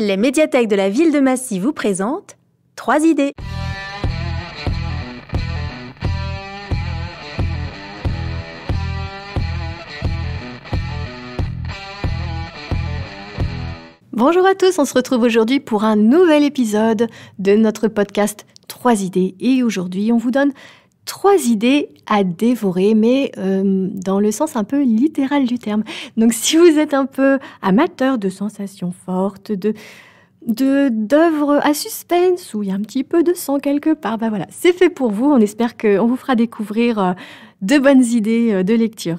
Les médiathèques de la ville de Massy vous présentent trois idées. Bonjour à tous, on se retrouve aujourd'hui pour un nouvel épisode de notre podcast 3 idées et aujourd'hui on vous donne trois idées à dévorer, mais euh, dans le sens un peu littéral du terme. Donc si vous êtes un peu amateur de sensations fortes, de d'œuvres à suspense où il y a un petit peu de sang quelque part, ben voilà, c'est fait pour vous. On espère qu'on vous fera découvrir euh, de bonnes idées euh, de lecture.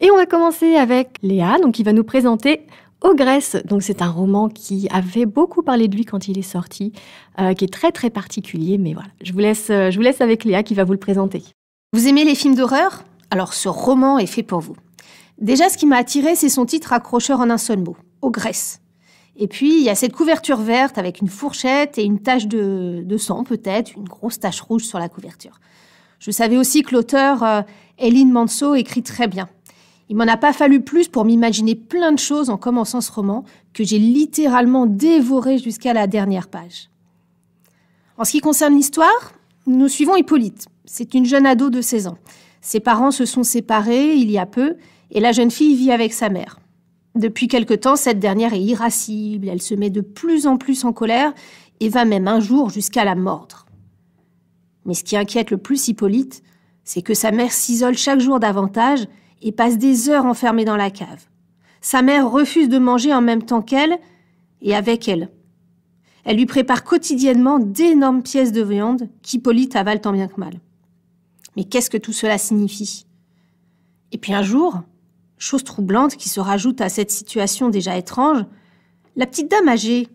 Et on va commencer avec Léa, donc qui va nous présenter Ogresse, donc c'est un roman qui avait beaucoup parlé de lui quand il est sorti, euh, qui est très très particulier, mais voilà, je vous, laisse, euh, je vous laisse avec Léa qui va vous le présenter. Vous aimez les films d'horreur Alors ce roman est fait pour vous. Déjà, ce qui m'a attiré, c'est son titre accrocheur en un seul mot, Grèce. Et puis, il y a cette couverture verte avec une fourchette et une tache de, sang, peut-être, une grosse tache rouge sur la couverture. Je savais aussi que l'auteur, Hélène euh, Manso, écrit très bien. Il m'en a pas fallu plus pour m'imaginer plein de choses en commençant ce roman que j'ai littéralement dévoré jusqu'à la dernière page. En ce qui concerne l'histoire, nous suivons Hippolyte. C'est une jeune ado de 16 ans. Ses parents se sont séparés il y a peu et la jeune fille vit avec sa mère. Depuis quelque temps, cette dernière est irascible, elle se met de plus en plus en colère et va même un jour jusqu'à la mordre. Mais ce qui inquiète le plus Hippolyte, c'est que sa mère s'isole chaque jour davantage et passe des heures enfermée dans la cave. Sa mère refuse de manger en même temps qu'elle et avec elle. Elle lui prépare quotidiennement d'énormes pièces de viande qu'Hippolyte avale tant bien que mal. Mais qu'est-ce que tout cela signifie Et puis un jour, chose troublante qui se rajoute à cette situation déjà étrange, la petite dame âgée,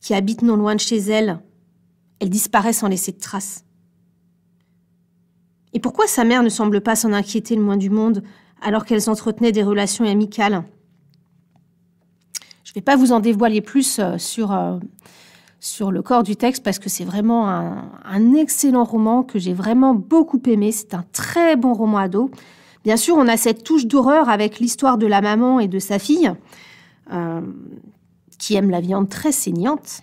qui habite non loin de chez elle, elle disparaît sans laisser de traces. Et pourquoi sa mère ne semble pas s'en inquiéter le moins du monde alors qu'elles entretenaient des relations amicales. Je ne vais pas vous en dévoiler plus euh, sur, euh, sur le corps du texte parce que c'est vraiment un, excellent roman que j'ai vraiment beaucoup aimé. C'est un très bon roman ado. Bien sûr, on a cette touche d'horreur avec l'histoire de la maman et de sa fille, euh, qui aime la viande très saignante.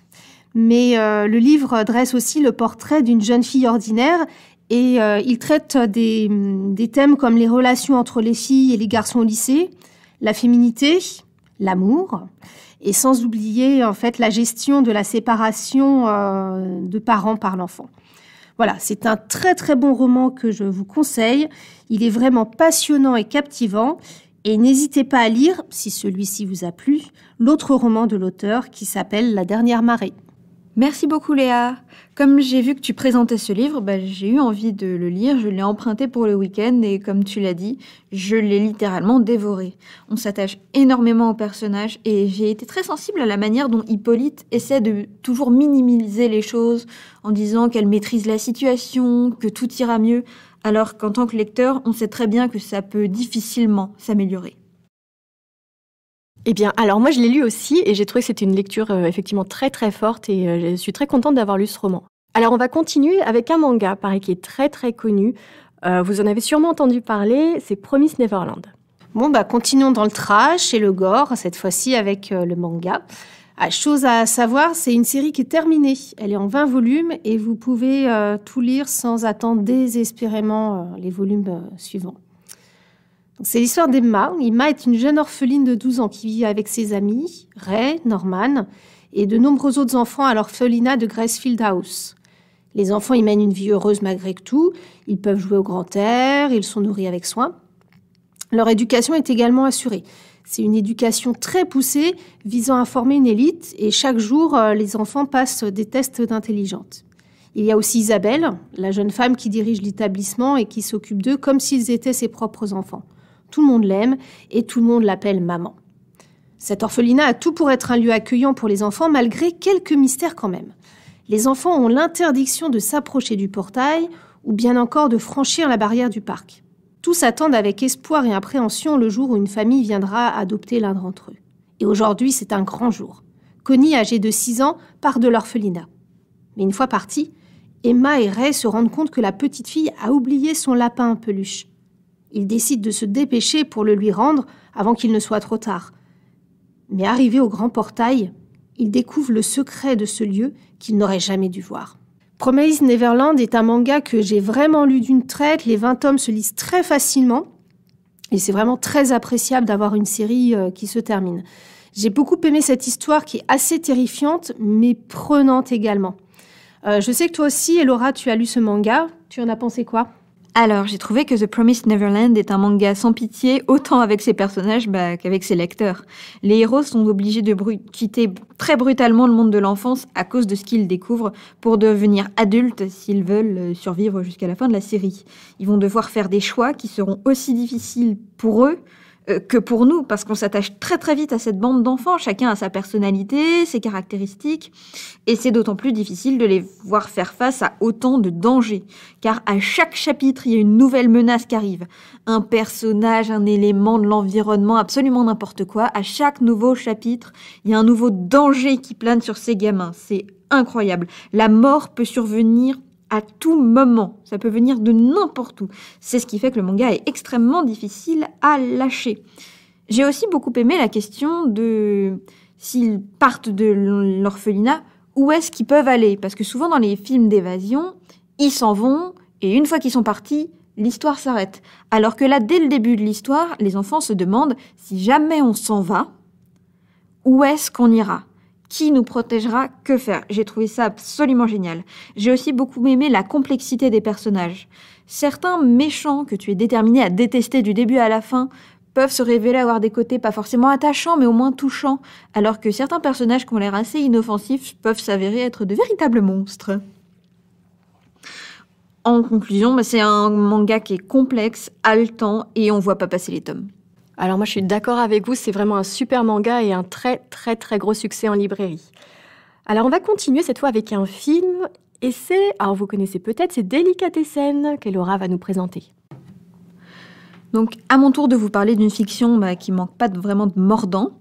Mais le livre dresse aussi le portrait d'une jeune fille ordinaire et euh, il traite euh, mm, des, thèmes comme les relations entre les filles et les garçons au lycée, la féminité, l'amour, et sans oublier en fait la gestion de la séparation euh, de parents par l'enfant. Voilà, c'est un très très bon roman que je vous conseille. Il est vraiment passionnant et captivant. Et n'hésitez pas à lire, si celui-ci vous a plu, l'autre roman de l'auteur qui s'appelle La dernière marée. Merci beaucoup Léa. Comme j'ai vu que tu présentais ce livre, ben, j'ai eu envie de le lire, je l'ai emprunté pour le week-end et comme tu l'as dit, je l'ai littéralement dévoré. On s'attache énormément au personnages et j'ai été très sensible à la manière dont Hippolyte essaie de toujours minimiser les choses en disant qu'elle maîtrise la situation, que tout ira mieux, alors qu'en tant que lecteur, on sait très bien que ça peut difficilement s'améliorer. Eh bien, alors moi, je l'ai lu aussi et j'ai trouvé que c'était une lecture euh, effectivement très très forte et euh, je suis très contente d'avoir lu ce roman. Alors, on va continuer avec un manga, pareil, qui est très très connu. Euh, vous en avez sûrement entendu parler, c'est Promise Neverland. Bon, bah, continuons dans le trash et le gore, cette fois-ci avec le manga. Ah, chose à savoir, c'est une série qui est terminée. Elle est en 20 volumes et vous pouvez tout lire sans attendre désespérément les volumes suivants. C'est l'histoire d'Emma. Emma est une jeune orpheline de 12 ans qui vit avec ses amis, Ray, Norman, et de nombreux autres enfants à l'orphelinat de Gracefield House. Les enfants y mènent une vie heureuse malgré tout. Ils peuvent jouer au grand air, ils sont nourris avec soin. Leur éducation est également assurée. C'est une éducation très poussée visant à former une élite et chaque jour, euh, les enfants passent des tests d'intelligence. Il y a aussi Isabelle, la jeune femme qui dirige l'établissement et qui s'occupe d'eux comme s'ils étaient ses propres enfants. Tout le monde l'aime et tout le monde l'appelle maman. Cet orphelinat a tout pour être un lieu accueillant pour les enfants, malgré quelques mystères quand même. Les enfants ont l'interdiction de s'approcher du portail ou bien encore de franchir la barrière du parc. Tous attendent avec espoir et appréhension le jour où une famille viendra adopter l'un d'entre eux. Et aujourd'hui, c'est un grand jour. Connie, âgée de 6 ans, part de l'orphelinat. Mais une fois partie, Emma et Ray se rendent compte que la petite fille a oublié son lapin peluche. Il décide de se dépêcher pour le lui rendre avant qu'il ne soit trop tard. Mais arrivé au grand portail, il découvre le secret de ce lieu qu'il n'aurait jamais dû voir. Promise Neverland est un manga que j'ai vraiment lu d'une traite. Les 20 hommes se lisent très facilement. Et c'est vraiment très appréciable d'avoir une série euh, qui se termine. J'ai beaucoup aimé cette histoire qui est assez terrifiante, mais prenante également. Euh, je sais que toi aussi, Elora, tu as lu ce manga. Tu en as pensé quoi alors, j'ai trouvé que The Promised Neverland est un manga sans pitié, autant avec ses personnages bah, qu'avec ses lecteurs. Les héros sont obligés de quitter très brutalement le monde de l'enfance à cause de ce qu'ils découvrent pour devenir adultes s'ils veulent euh, survivre jusqu'à la fin de la série. Ils vont devoir faire des choix qui seront aussi difficiles pour eux euh, que pour nous, parce qu'on s'attache très très vite à cette bande d'enfants, chacun a sa personnalité, ses caractéristiques, et c'est d'autant plus difficile de les voir faire face à autant de dangers, car à chaque chapitre, il y a une nouvelle menace qui arrive, un personnage, un élément de l'environnement, absolument n'importe quoi, à chaque nouveau chapitre, il y a un nouveau danger qui plane sur ces gamins, c'est incroyable, la mort peut survenir à tout moment. Ça peut venir de n'importe où. C'est ce qui fait que le manga est extrêmement difficile à lâcher. J'ai aussi beaucoup aimé la question de s'ils partent de l'orphelinat, où est-ce qu'ils peuvent aller Parce que souvent dans les films d'évasion, ils s'en vont et une fois qu'ils sont partis, l'histoire s'arrête. Alors que là, dès le début de l'histoire, les enfants se demandent si jamais on s'en va, où est-ce qu'on ira qui nous protégera, que faire. J'ai trouvé ça absolument génial. J'ai aussi beaucoup aimé la complexité des personnages. Certains méchants que tu es déterminé à détester du début à la fin peuvent se révéler avoir des côtés pas forcément attachants, mais au moins touchants, alors que certains personnages qui ont l'air assez inoffensifs peuvent s'avérer être de véritables monstres. En conclusion, bah, c'est un manga qui est complexe, haletant, et on voit pas passer les tomes. Alors moi je suis d'accord avec vous, c'est vraiment un super manga et un très très très gros succès en librairie. Alors on va continuer cette fois avec un film et c'est, alors vous connaissez peut-être, c'est Délicatessen qu'Elora va nous présenter. Donc à mon tour de vous parler d'une fiction qui bah, qui manque pas de, vraiment de mordant,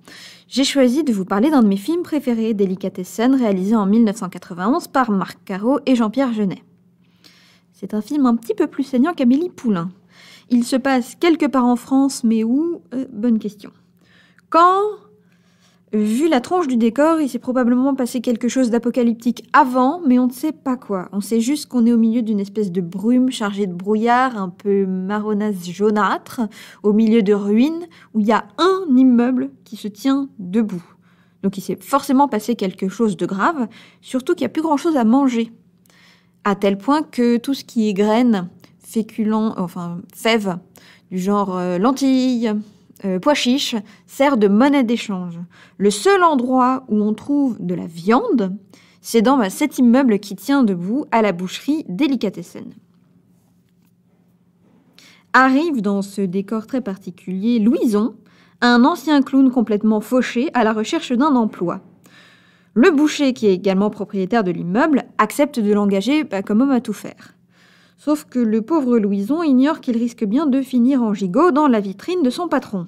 j'ai choisi de vous parler d'un de mes films préférés, Délicatessen, réalisé en 1991 par Marc Caro et Jean-Pierre Genet. C'est un film un petit peu plus saignant qu'Amélie Poulain, il se passe quelque part en France, mais où euh, Bonne question. Quand Vu la tronche du décor, il s'est probablement passé quelque chose d'apocalyptique avant, mais on ne sait pas quoi. On sait juste qu'on est au milieu d'une espèce de brume chargée de brouillard, un peu marronasse jaunâtre, au milieu de ruines où il y a un immeuble qui se tient debout. Donc il s'est forcément passé quelque chose de grave, surtout qu'il n'y a plus grand-chose à manger. À tel point que tout ce qui est graine enfin fèves, du genre lentille, euh, lentilles, euh, pois chiches, sert de monnaie d'échange. Le seul endroit où on trouve de la viande, c'est dans cet immeuble qui tient debout à la boucherie Délicatessen. Arrive dans ce décor très particulier Louison, un ancien clown complètement fauché à la recherche d'un emploi. Le boucher, qui est également propriétaire de l'immeuble, accepte de l'engager bah, comme homme à tout faire. Sauf que le pauvre Louison ignore qu'il risque bien de finir en gigot dans la vitrine de son patron.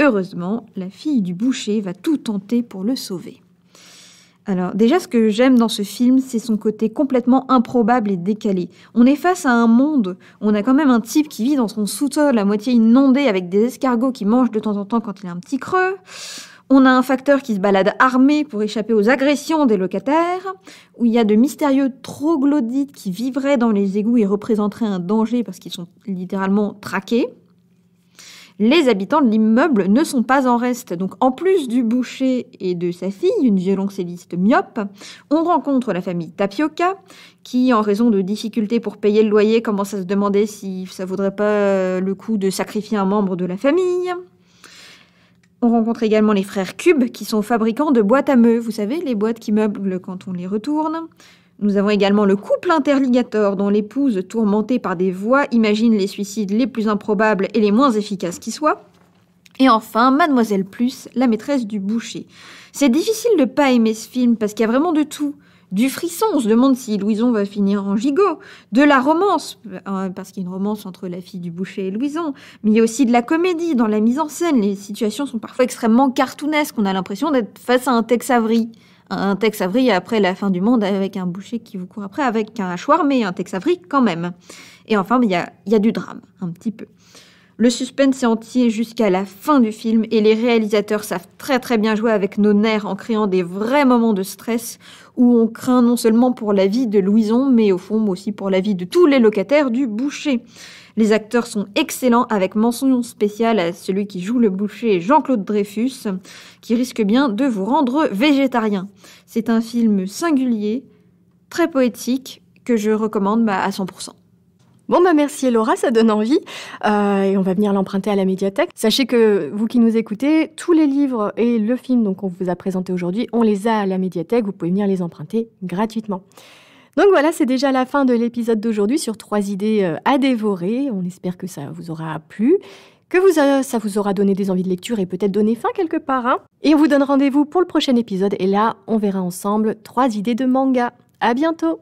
Heureusement, la fille du boucher va tout tenter pour le sauver. Alors déjà, ce que j'aime dans ce film, c'est son côté complètement improbable et décalé. On est face à un monde, on a quand même un type qui vit dans son sous-sol à moitié inondé avec des escargots qui mangent de temps en temps quand il a un petit creux. On a un facteur qui se balade armé pour échapper aux agressions des locataires, où il y a de mystérieux troglodytes qui vivraient dans les égouts et représenteraient un danger parce qu'ils sont littéralement traqués. Les habitants de l'immeuble ne sont pas en reste. Donc en plus du boucher et de sa fille, une violoncelliste myope, on rencontre la famille Tapioca, qui, en raison de difficultés pour payer le loyer, commence à se demander si ça vaudrait pas le coup de sacrifier un membre de la famille. On rencontre également les frères Cube, qui sont fabricants de boîtes à meubles, vous savez, les boîtes qui meublent quand on les retourne. Nous avons également le couple Interligator, dont l'épouse, tourmentée par des voix, imagine les suicides les plus improbables et les moins efficaces qui soient. Et enfin, Mademoiselle Plus, la maîtresse du boucher. C'est difficile de pas aimer ce film parce qu'il y a vraiment de tout du frisson. On se demande si Louison va finir en gigot, de la romance, euh, parce qu'il y a une romance entre la fille du boucher et Louison, mais il y a aussi de la comédie, dans la mise en scène. Les situations sont parfois extrêmement cartoonesques. On a l'impression d'être face à un Tex Avery. Un Tex Avery après la fin du monde, avec un boucher qui vous court après, avec un hachoir, mais un Tex Avery quand même. Et enfin, il y a, il y a du drame, un petit peu. Le suspense est entier jusqu'à la fin du film et les réalisateurs savent très très bien jouer avec nos nerfs en créant des vrais moments de stress où on craint non seulement pour la vie de Louison mais au fond aussi pour la vie de tous les locataires du boucher. Les acteurs sont excellents avec mention spéciale à celui qui joue le boucher Jean-Claude Dreyfus qui risque bien de vous rendre végétarien. C'est un film singulier, très poétique que je recommande bah, à 100%. Bon, bah, merci Laura, ça donne envie. Euh, et on va venir l'emprunter à la médiathèque. Sachez que vous qui nous écoutez, tous les livres et le film donc, qu'on vous a présenté aujourd'hui, on les a à la médiathèque. Vous pouvez venir les emprunter gratuitement. Donc voilà, c'est déjà la fin de l'épisode d'aujourd'hui sur trois idées euh, à dévorer. On espère que ça vous aura plu, que ça vous aura donné des envies de lecture et peut-être donné faim quelque part. Hein. et on vous donne rendez-vous pour le prochain épisode. Et là, on verra ensemble trois idées de manga. À bientôt!